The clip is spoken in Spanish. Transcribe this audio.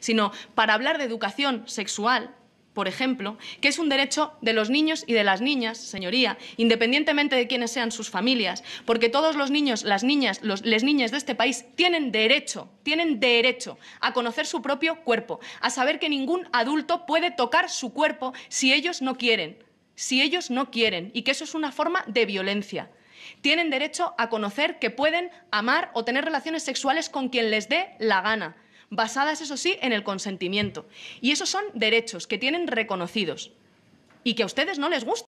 sino para hablar de educación sexual, por ejemplo, que es un derecho de los niños y de las niñas, señoría, independientemente de quiénes sean sus familias, porque todos los niños, las niñas, los, les niñas de este país tienen derecho, tienen derecho a conocer su propio cuerpo, a saber que ningún adulto puede tocar su cuerpo si ellos no quieren, si ellos no quieren, y que eso es una forma de violencia. Tienen derecho a conocer que pueden amar o tener relaciones sexuales con quien les dé la gana basadas, eso sí, en el consentimiento. Y esos son derechos que tienen reconocidos y que a ustedes no les gusta.